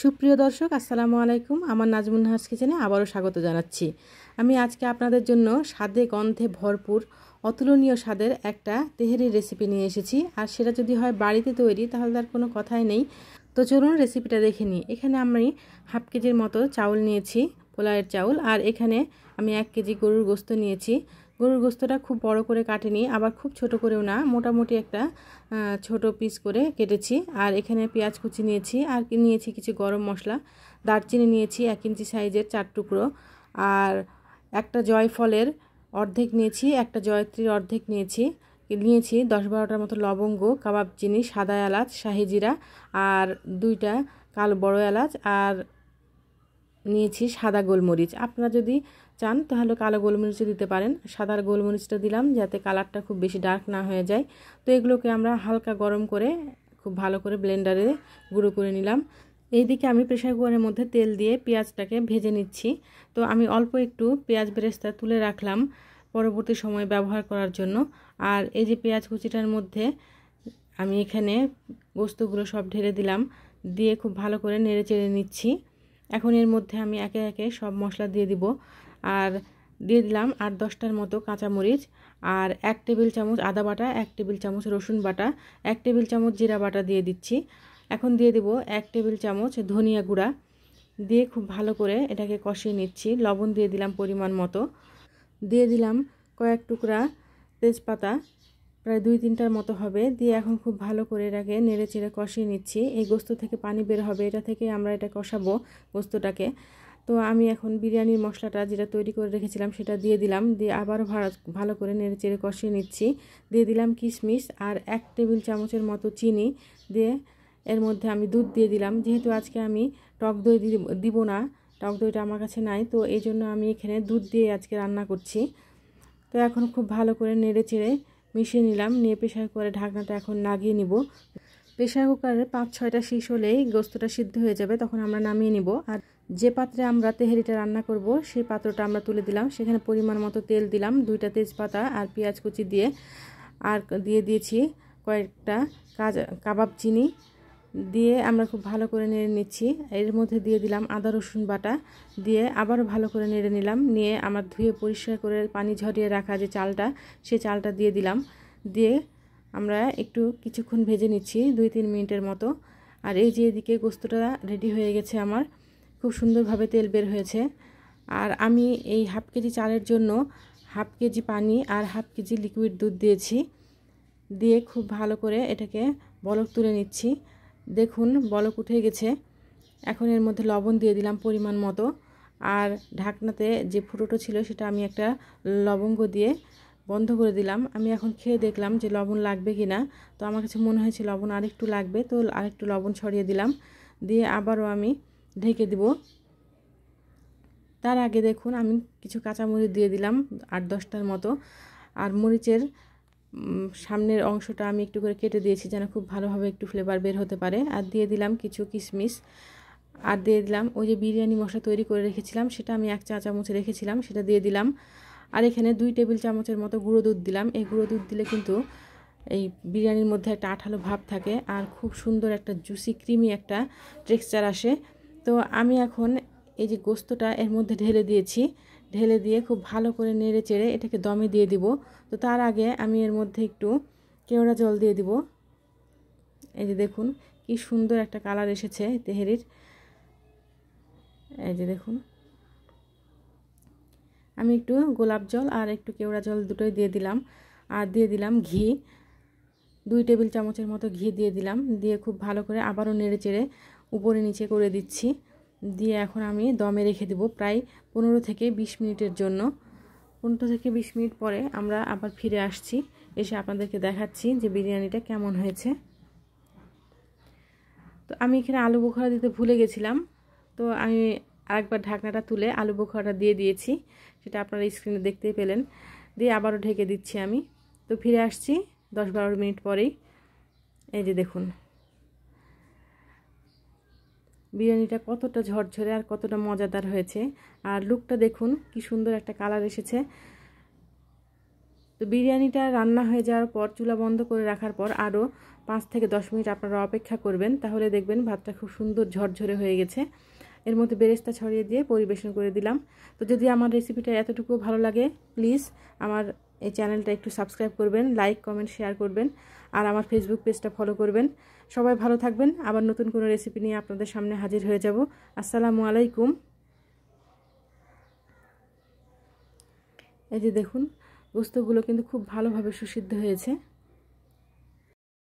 সুপ্রিয় দর্শক আসসালামু আলাইকুম আমার নাজমুন হাস কিচেনে আবারও স্বাগত জানাচ্ছি আমি আজকে আপনাদের জন্য স্বাদে গন্ধে ভরপুর অতুলনীয় স্বাদের একটা তেহেরি রেসিপি নিয়ে এসেছি আর সেটা যদি হয় বাড়িতে তৈরি তাহলে তার কোনো কথাই নেই তো চলুন রেসিপিটা দেখে নিই এখানে আমি হাফ কেজির মতো চাউল নিয়েছি পোলাওয়ের চাউল আর এখানে আমি এক কেজি গরুর গোস্ত নিয়েছি গরুর গোস্তটা খুব বড় করে কাটেনি আবার খুব ছোট করেও না মোটামুটি একটা ছোট পিস করে কেটেছি আর এখানে পেঁয়াজ কুচি নিয়েছি আর নিয়েছি কিছু গরম মশলা দারচিনি নিয়েছি এক ইঞ্চি সাইজের চার টুকরো আর একটা জয়ফলের অর্ধেক নিয়েছি একটা জয়ত্রীর অর্ধেক নিয়েছি নিয়েছি দশ বারোটার মতো লবঙ্গ কাবাব চিনি সাদা এলাচ শাহিজিরা জিরা আর দুইটা কালো বড় এলাচ আর নিয়েছি সাদা গোলমরিচ আপনারা যদি চান তাহলে কালো গোলমরিচও দিতে পারেন সাদার গোলমরিচটা দিলাম যাতে কালারটা খুব বেশি ডার্ক না হয়ে যায় তো এগুলোকে আমরা হালকা গরম করে খুব ভালো করে ব্লেন্ডারে গুঁড়ো করে নিলাম এইদিকে আমি প্রেশার কুকারের মধ্যে তেল দিয়ে পেঁয়াজটাকে ভেজে নিচ্ছি তো আমি অল্প একটু পেঁয়াজ বেরেস্তা তুলে রাখলাম পরবর্তী সময় ব্যবহার করার জন্য আর এই যে পেঁয়াজ কুচিটার মধ্যে আমি এখানে বস্তুগুলো সব ঢেলে দিলাম দিয়ে খুব ভালো করে নেড়ে চেড়ে নিচ্ছি এখন এর মধ্যে আমি একে একে সব মশলা দিয়ে দিব আর দিয়ে দিলাম আট দশটার মতো কাঁচামরিচ আর এক টেবিল চামচ আদা বাটা এক টেবিল চামচ রসুন বাটা এক টেবিল চামচ জিরা বাটা দিয়ে দিচ্ছি এখন দিয়ে দেব এক টেবিল চামচ ধনিয়া গুঁড়া দিয়ে খুব ভালো করে এটাকে কষিয়ে নিচ্ছি লবণ দিয়ে দিলাম পরিমাণ মতো দিয়ে দিলাম কয়েক টুকরা তেজপাতা প্রায় দুই তিনটার মতো হবে দিয়ে এখন খুব ভালো করে এটাকে নেড়ে চেড়ে কষিয়ে নিচ্ছি এই গোস্ত থেকে পানি বের হবে এটা থেকে আমরা এটা কষাবো গোস্তটাকে তো আমি এখন বিরিয়ানির মশলাটা যেটা তৈরি করে রেখেছিলাম সেটা দিয়ে দিলাম দিয়ে আবারও ভালো করে নেড়ে চেড়ে কষিয়ে নিচ্ছি দিয়ে দিলাম কিশমিশ আর এক টেবিল চামচের মতো চিনি দিয়ে এর মধ্যে আমি দুধ দিয়ে দিলাম যেহেতু আজকে আমি টক দই দিব না টক দইটা আমার কাছে নাই তো এই জন্য আমি এখানে দুধ দিয়ে আজকে রান্না করছি তো এখন খুব ভালো করে নেড়ে চেড়ে মিশিয়ে নিলাম নিয়ে প্রেশার কুকারে ঢাকনাটা এখন লাগিয়ে নিব প্রেশার কুকারের পাঁচ ছয়টা শীষ হলেই গোস্তটা সিদ্ধ হয়ে যাবে তখন আমরা নামিয়ে নিব আর যে পাত্রে আমরা তেহেরিটা রান্না করব সেই পাত্রটা আমরা তুলে দিলাম সেখানে পরিমাণ মতো তেল দিলাম দুইটা তেজপাতা আর পেঁয়াজ কুচি দিয়ে আর দিয়ে দিয়েছি কয়েকটা কাজ কাবাব চিনি দিয়ে আমরা খুব ভালো করে নেড়ে নিচ্ছি এর মধ্যে দিয়ে দিলাম আদা রসুন বাটা দিয়ে আবারও ভালো করে নেড়ে নিলাম নিয়ে আমার ধুয়ে পরিষ্কার করে পানি ঝরিয়ে রাখা যে চালটা সে চালটা দিয়ে দিলাম দিয়ে আমরা একটু কিছুক্ষণ ভেজে নিচ্ছি দুই তিন মিনিটের মতো আর এই যে এদিকে গোস্তটা রেডি হয়ে গেছে আমার খুব সুন্দরভাবে তেল বের হয়েছে আর আমি এই হাফ কেজি চালের জন্য হাফ কেজি পানি আর হাফ কেজি লিকুইড দুধ দিয়েছি দিয়ে খুব ভালো করে এটাকে বলক তুলে নিচ্ছি দেখুন বলক উঠে গেছে এখন এর মধ্যে লবণ দিয়ে দিলাম পরিমাণ মতো আর ঢাকনাতে যে ফুটোটো ছিল সেটা আমি একটা লবঙ্গ দিয়ে বন্ধ করে দিলাম আমি এখন খেয়ে দেখলাম যে লবণ লাগবে কি না তো আমার কাছে মনে হয়েছে লবণ আরেকটু লাগবে তো আরেকটু লবণ ছড়িয়ে দিলাম দিয়ে আবারও আমি ঢেকে দিব তার আগে দেখুন আমি কিছু কাঁচামরিচ দিয়ে দিলাম আট দশটার মতো আর মরিচের সামনের অংশটা আমি একটু করে কেটে দিয়েছি যেন খুব ভালোভাবে একটু ফ্লেভার বের হতে পারে আর দিয়ে দিলাম কিছু কিশমিশ আর দিয়ে দিলাম ওই যে বিরিয়ানি মশলা তৈরি করে রেখেছিলাম সেটা আমি এক চা চামচে রেখেছিলাম সেটা দিয়ে দিলাম আর এখানে দুই টেবিল চামচের মতো গুঁড়ো দুধ দিলাম এই গুঁড়ো দুধ দিলে কিন্তু এই বিরিয়ানির মধ্যে একটা আঠালো ভাব থাকে আর খুব সুন্দর একটা জুসি ক্রিমি একটা টেক্সচার আসে তো আমি এখন এই যে গোস্তটা এর মধ্যে ঢেলে দিয়েছি ঢেলে দিয়ে খুব ভালো করে নেড়ে চেড়ে এটাকে দমে দিয়ে দিব তো তার আগে আমি এর মধ্যে একটু কেওড়া জল দিয়ে দিব এই যে দেখুন কি সুন্দর একটা কালার এসেছে তেহেরির এই যে দেখুন আমি একটু গোলাপ জল আর একটু কেওড়া জল দুটোই দিয়ে দিলাম আর দিয়ে দিলাম ঘি দুই টেবিল চামচের মতো ঘি দিয়ে দিলাম দিয়ে খুব ভালো করে আবারও নেড়ে চেড়ে উপরে নিচে করে দিচ্ছি দিয়ে এখন আমি দমে রেখে দেব প্রায় পনেরো থেকে ২০ মিনিটের জন্য পনেরো থেকে ২০ মিনিট পরে আমরা আবার ফিরে আসছি এসে আপনাদেরকে দেখাচ্ছি যে বিরিয়ানিটা কেমন হয়েছে তো আমি এখানে আলু বোখরা দিতে ভুলে গেছিলাম তো আমি আরেকবার ঢাকনাটা তুলে আলু বোখরাটা দিয়ে দিয়েছি সেটা আপনারা স্ক্রিনে দেখতেই পেলেন দিয়ে আবারও ঢেকে দিচ্ছি আমি তো ফিরে আসছি দশ বারো মিনিট পরেই এই যে দেখুন বিরিয়ানিটা কতটা ঝরঝরে আর কতটা মজাদার হয়েছে আর লুকটা দেখুন কি সুন্দর একটা কালার এসেছে তো বিরিয়ানিটা রান্না হয়ে যাওয়ার পর চুলা বন্ধ করে রাখার পর আরও পাঁচ থেকে দশ মিনিট আপনারা অপেক্ষা করবেন তাহলে দেখবেন ভাতটা খুব সুন্দর ঝরঝরে হয়ে গেছে এর মধ্যে বেরেস্তা ছড়িয়ে দিয়ে পরিবেশন করে দিলাম তো যদি আমার রেসিপিটা এতটুকু ভালো লাগে প্লিজ আমার এই চ্যানেলটা একটু সাবস্ক্রাইব করবেন লাইক কমেন্ট শেয়ার করবেন আর আমার ফেসবুক পেজটা ফলো করবেন সবাই ভালো থাকবেন আবার নতুন কোনো রেসিপি নিয়ে আপনাদের সামনে হাজির হয়ে যাব আসসালামু আলাইকুম এই যে দেখুন গোস্তগুলো কিন্তু খুব ভালোভাবে সুসিদ্ধ হয়েছে